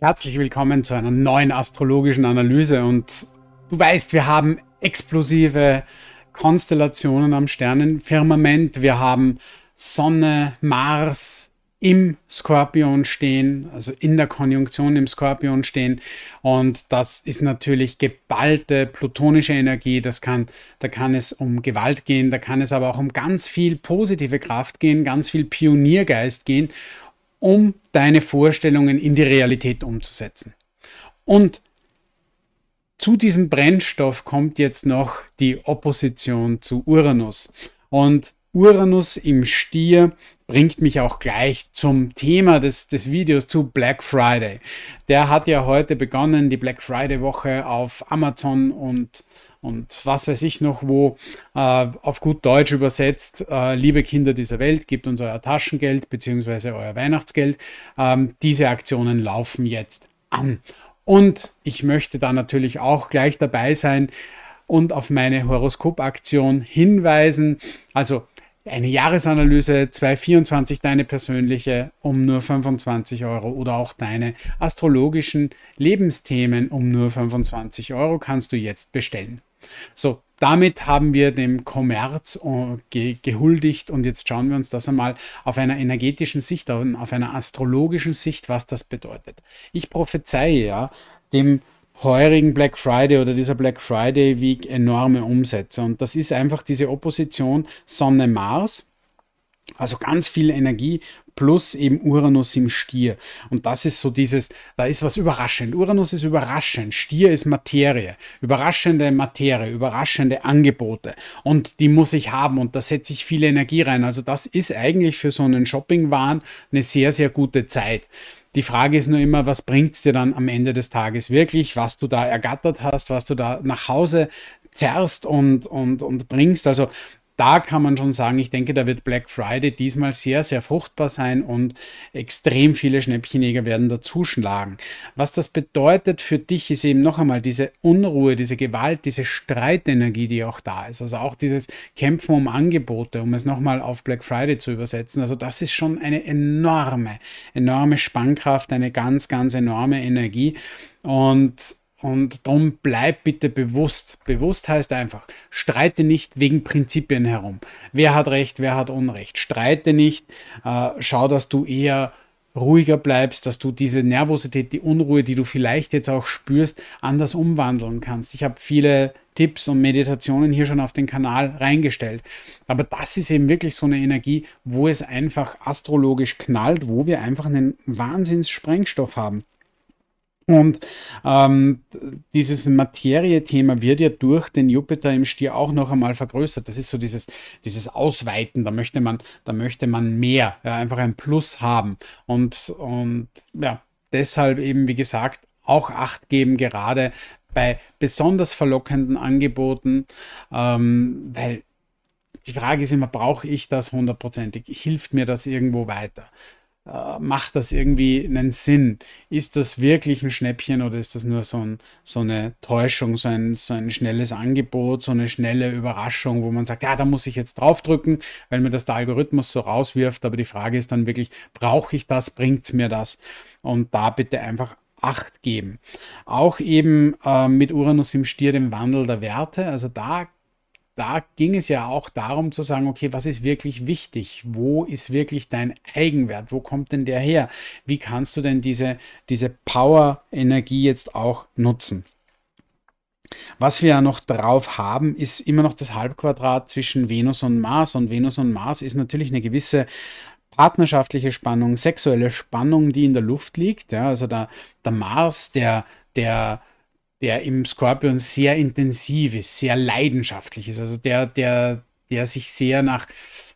Herzlich willkommen zu einer neuen astrologischen Analyse und du weißt, wir haben explosive Konstellationen am Sternenfirmament. Wir haben Sonne, Mars im Skorpion stehen, also in der Konjunktion im Skorpion stehen. Und das ist natürlich geballte plutonische Energie. Das kann, da kann es um Gewalt gehen, da kann es aber auch um ganz viel positive Kraft gehen, ganz viel Pioniergeist gehen um deine Vorstellungen in die Realität umzusetzen. Und zu diesem Brennstoff kommt jetzt noch die Opposition zu Uranus. Und Uranus im Stier bringt mich auch gleich zum Thema des, des Videos zu Black Friday. Der hat ja heute begonnen, die Black Friday Woche auf Amazon und und was weiß ich noch wo, äh, auf gut Deutsch übersetzt, äh, liebe Kinder dieser Welt, gebt uns euer Taschengeld bzw. euer Weihnachtsgeld. Ähm, diese Aktionen laufen jetzt an. Und ich möchte da natürlich auch gleich dabei sein und auf meine Horoskopaktion hinweisen. Also eine Jahresanalyse 2024, deine persönliche um nur 25 Euro oder auch deine astrologischen Lebensthemen um nur 25 Euro kannst du jetzt bestellen. So, damit haben wir dem Kommerz äh, ge gehuldigt und jetzt schauen wir uns das einmal auf einer energetischen Sicht auf einer astrologischen Sicht, was das bedeutet. Ich prophezeie ja dem heurigen Black Friday oder dieser Black Friday Week enorme Umsätze und das ist einfach diese Opposition Sonne-Mars. Also ganz viel Energie, plus eben Uranus im Stier. Und das ist so dieses, da ist was überraschend. Uranus ist überraschend, Stier ist Materie, überraschende Materie, überraschende Angebote. Und die muss ich haben und da setze ich viel Energie rein. Also das ist eigentlich für so einen Shoppingwahn eine sehr, sehr gute Zeit. Die Frage ist nur immer, was bringt es dir dann am Ende des Tages wirklich, was du da ergattert hast, was du da nach Hause zerrst und, und, und bringst. Also da kann man schon sagen, ich denke, da wird Black Friday diesmal sehr, sehr fruchtbar sein und extrem viele Schnäppchenjäger werden dazuschlagen. Was das bedeutet für dich, ist eben noch einmal diese Unruhe, diese Gewalt, diese Streitenergie, die auch da ist. Also auch dieses Kämpfen um Angebote, um es nochmal auf Black Friday zu übersetzen. Also das ist schon eine enorme, enorme Spannkraft, eine ganz, ganz enorme Energie. Und und darum bleib bitte bewusst. Bewusst heißt einfach, streite nicht wegen Prinzipien herum. Wer hat Recht, wer hat Unrecht. Streite nicht. Äh, schau, dass du eher ruhiger bleibst, dass du diese Nervosität, die Unruhe, die du vielleicht jetzt auch spürst, anders umwandeln kannst. Ich habe viele Tipps und Meditationen hier schon auf den Kanal reingestellt. Aber das ist eben wirklich so eine Energie, wo es einfach astrologisch knallt, wo wir einfach einen Wahnsinns-Sprengstoff haben. Und ähm, dieses Materie-Thema wird ja durch den Jupiter im Stier auch noch einmal vergrößert. Das ist so dieses, dieses Ausweiten, da möchte man, da möchte man mehr, ja, einfach ein Plus haben. Und, und ja, deshalb eben, wie gesagt, auch Acht geben, gerade bei besonders verlockenden Angeboten, ähm, weil die Frage ist immer, brauche ich das hundertprozentig? Hilft mir das irgendwo weiter? äh, macht das irgendwie einen Sinn? Ist das wirklich ein Schnäppchen oder ist das nur so, ein, so eine Täuschung, so ein, so ein schnelles Angebot, so eine schnelle Überraschung, wo man sagt, ja, da muss ich jetzt draufdrücken, weil mir das der Algorithmus so rauswirft. Aber die Frage ist dann wirklich, brauche ich das, bringt es mir das? Und da bitte einfach Acht geben. Auch eben äh, mit Uranus im Stier dem Wandel der Werte. Also da da ging es ja auch darum zu sagen, okay, was ist wirklich wichtig? Wo ist wirklich dein Eigenwert? Wo kommt denn der her? Wie kannst du denn diese, diese Power-Energie jetzt auch nutzen? Was wir ja noch drauf haben, ist immer noch das Halbquadrat zwischen Venus und Mars. Und Venus und Mars ist natürlich eine gewisse partnerschaftliche Spannung, sexuelle Spannung, die in der Luft liegt. Ja, also der, der Mars, der, der der im Scorpion sehr intensiv ist, sehr leidenschaftlich ist. Also der, der, der sich sehr nach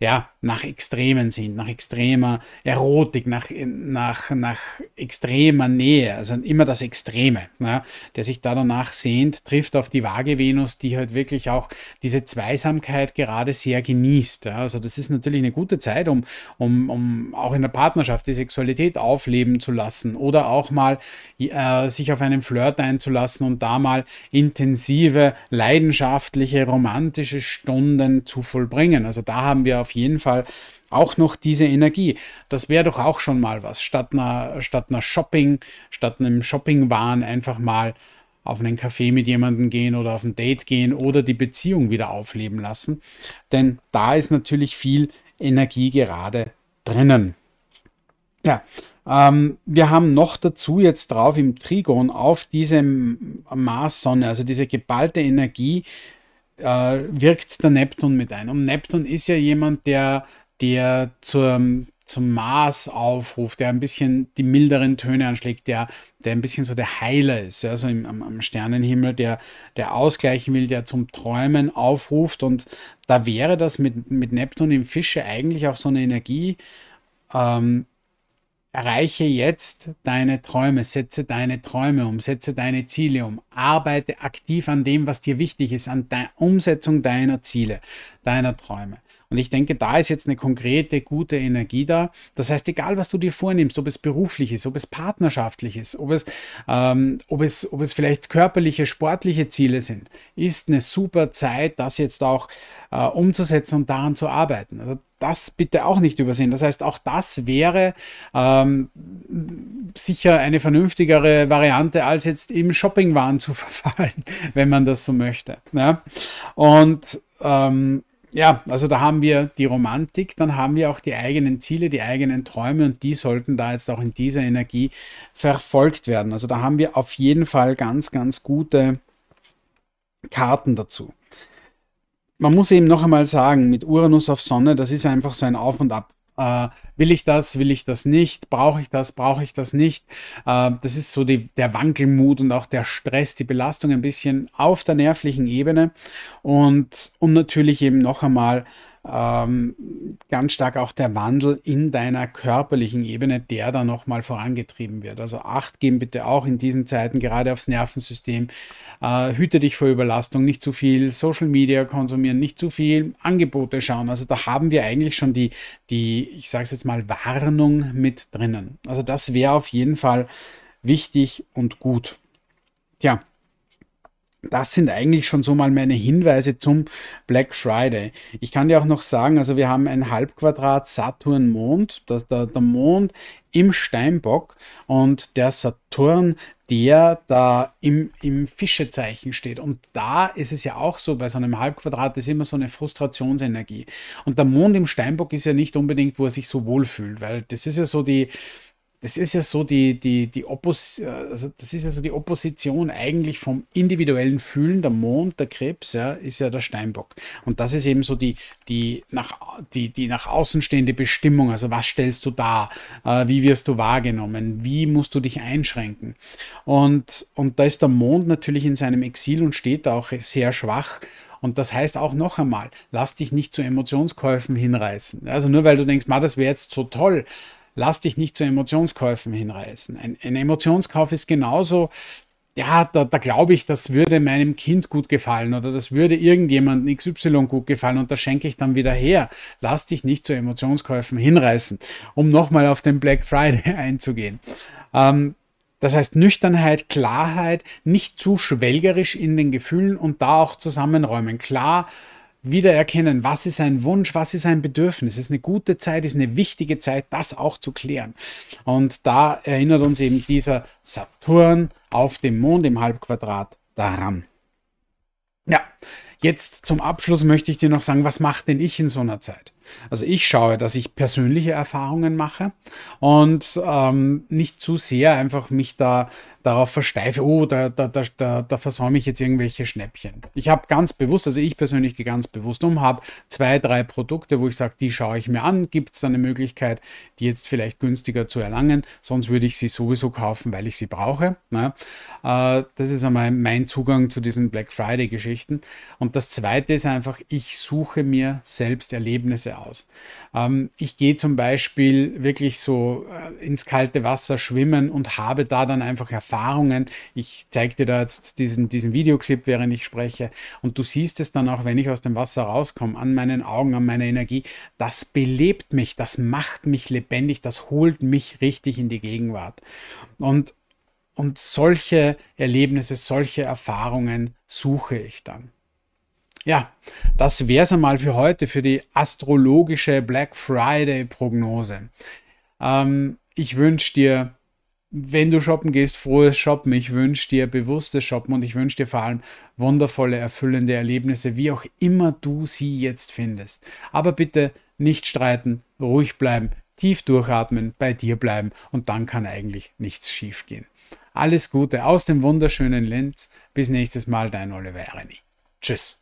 ja, nach Extremen sind, nach extremer Erotik, nach, nach, nach extremer Nähe, also immer das Extreme, ne, der sich da danach sehnt, trifft auf die Waage Venus, die halt wirklich auch diese Zweisamkeit gerade sehr genießt. Ja. Also das ist natürlich eine gute Zeit, um, um, um auch in der Partnerschaft die Sexualität aufleben zu lassen oder auch mal äh, sich auf einen Flirt einzulassen und da mal intensive, leidenschaftliche, romantische Stunden zu vollbringen. Also da haben wir auf auf jeden Fall auch noch diese Energie. Das wäre doch auch schon mal was, statt einer, statt einer Shopping, statt einem Shopping-Wahn einfach mal auf einen Kaffee mit jemandem gehen oder auf ein Date gehen oder die Beziehung wieder aufleben lassen. Denn da ist natürlich viel Energie gerade drinnen. Ja, ähm, wir haben noch dazu jetzt drauf im Trigon auf diese Mars-Sonne, also diese geballte Energie, äh, wirkt der Neptun mit ein. Und Neptun ist ja jemand, der, der zur, zum Mars aufruft, der ein bisschen die milderen Töne anschlägt, der, der ein bisschen so der Heiler ist, also ja, am, am, Sternenhimmel, der, der ausgleichen will, der zum Träumen aufruft. Und da wäre das mit, mit Neptun im Fische eigentlich auch so eine Energie, ähm, erreiche jetzt deine Träume, setze deine Träume um, setze deine Ziele um, arbeite aktiv an dem, was dir wichtig ist, an der Umsetzung deiner Ziele, deiner Träume. Und ich denke, da ist jetzt eine konkrete, gute Energie da. Das heißt, egal was du dir vornimmst, ob es beruflich ist, ob es partnerschaftlich ist, ob es, ähm, ob es, ob es vielleicht körperliche, sportliche Ziele sind, ist eine super Zeit, das jetzt auch äh, umzusetzen und daran zu arbeiten. Also das bitte auch nicht übersehen. Das heißt, auch das wäre ähm, sicher eine vernünftigere Variante, als jetzt im Shoppingwahn zu verfallen, wenn man das so möchte. Ja? Ne? Und ähm, ja, also da haben wir die Romantik, dann haben wir auch die eigenen Ziele, die eigenen Träume und die sollten da jetzt auch in dieser Energie verfolgt werden. Also da haben wir auf jeden Fall ganz, ganz gute Karten dazu man muss eben noch einmal sagen, mit Uranus auf Sonne, das ist einfach so ein Auf und Ab. Äh, will ich das, will ich das nicht, brauche ich das, brauche ich das nicht. Äh, das ist so die, der Wankelmut und auch der Stress, die Belastung ein bisschen auf der nervlichen Ebene. Und um natürlich eben noch einmal ähm, ganz stark auch der Wandel in deiner körperlichen Ebene, der dann nochmal vorangetrieben wird. Also Acht geben bitte auch in diesen Zeiten gerade aufs Nervensystem. Äh, hüte dich vor Überlastung, nicht zu viel Social Media konsumieren, nicht zu viel Angebote schauen. Also da haben wir eigentlich schon die, die ich sage es jetzt mal, Warnung mit drinnen. Also das wäre auf jeden Fall wichtig und gut. Tja, das sind eigentlich schon so mal meine Hinweise zum Black Friday. Ich kann dir auch noch sagen, also wir haben ein Halbquadrat Saturn-Mond, der, der Mond im Steinbock und der Saturn, der da im, im Fischezeichen steht. Und da ist es ja auch so, bei so einem Halbquadrat ist immer so eine Frustrationsenergie. Und der Mond im Steinbock ist ja nicht unbedingt, wo er sich so wohlfühlt, weil das ist ja so die, das ist ja so die, die, die Oppos, äh, also das ist ja so die Opposition eigentlich vom individuellen Fühlen, der Mond, der Krebs, ja, ist ja der Steinbock. Und das ist eben so die, die nach, die, die nach außen stehende Bestimmung. Also was stellst du dar? Äh, wie wirst du wahrgenommen? Wie musst du dich einschränken? Und, und da ist der Mond natürlich in seinem Exil und steht da auch sehr schwach. Und das heißt auch noch einmal, lass dich nicht zu Emotionskäufen hinreißen. Also nur weil du denkst, ma, das wäre jetzt so toll, lass dich nicht zu Emotionskäufen hinreißen. Ein, ein Emotionskauf ist genauso, ja, da, da glaube ich, das würde meinem Kind gut gefallen oder das würde irgendjemandem XY gut gefallen und das schenke ich dann wieder her. Lass dich nicht zu Emotionskäufen hinreißen, um nochmal auf den Black Friday einzugehen. Ähm, das heißt Nüchternheit, Klarheit, nicht zu schwelgerisch in den Gefühlen und da auch zusammenräumen. Klar, wiedererkennen, was ist ein Wunsch, was ist ein Bedürfnis. Es ist eine gute Zeit, ist eine wichtige Zeit, das auch zu klären. Und da erinnert uns eben dieser Saturn auf dem Mond im Halbquadrat daran. Ja, jetzt zum Abschluss möchte ich dir noch sagen, was macht denn ich in so einer Zeit? Also ich schaue, dass ich persönliche Erfahrungen mache und ähm, nicht zu sehr einfach mich da darauf versteife, oh, da, da, da, da, da versäume ich jetzt irgendwelche Schnäppchen. Ich habe ganz bewusst, also ich persönlich gehe ganz bewusst um, habe zwei, drei Produkte, wo ich sage, die schaue ich mir an, gibt es eine Möglichkeit, die jetzt vielleicht günstiger zu erlangen, sonst würde ich sie sowieso kaufen, weil ich sie brauche. Ne? Äh, das ist einmal mein Zugang zu diesen Black Friday-Geschichten. Und das Zweite ist einfach, ich suche mir selbst Erlebnisse aus. Ähm, ich gehe zum Beispiel wirklich so äh, ins kalte Wasser schwimmen und habe da dann einfach Erfahrungen. Ich zeige dir da jetzt diesen, diesen Videoclip, während ich spreche. Und du siehst es dann auch, wenn ich aus dem Wasser rauskomme, an meinen Augen, an meiner Energie. Das belebt mich, das macht mich lebendig, das holt mich richtig in die Gegenwart. Und und solche Erlebnisse, solche Erfahrungen suche ich dann. Ja, das wäre es einmal für heute, für die astrologische Black Friday-Prognose. Ähm, ich wünsche dir, wenn du shoppen gehst, frohes Shoppen. Ich wünsche dir bewusstes Shoppen und ich wünsche dir vor allem wundervolle, erfüllende Erlebnisse, wie auch immer du sie jetzt findest. Aber bitte nicht streiten, ruhig bleiben, tief durchatmen, bei dir bleiben und dann kann eigentlich nichts schiefgehen. Alles Gute aus dem wunderschönen Linz. Bis nächstes Mal, dein Oliver Erni. Tschüss.